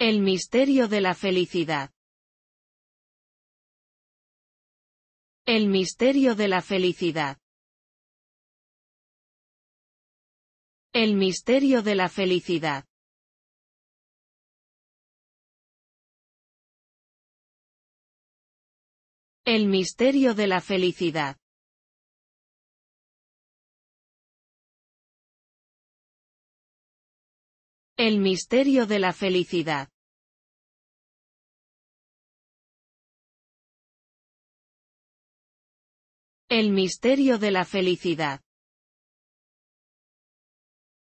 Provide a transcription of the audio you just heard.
El misterio de la felicidad. El misterio de la felicidad. El misterio de la felicidad. El misterio de la felicidad. El misterio de la felicidad. El misterio de la felicidad.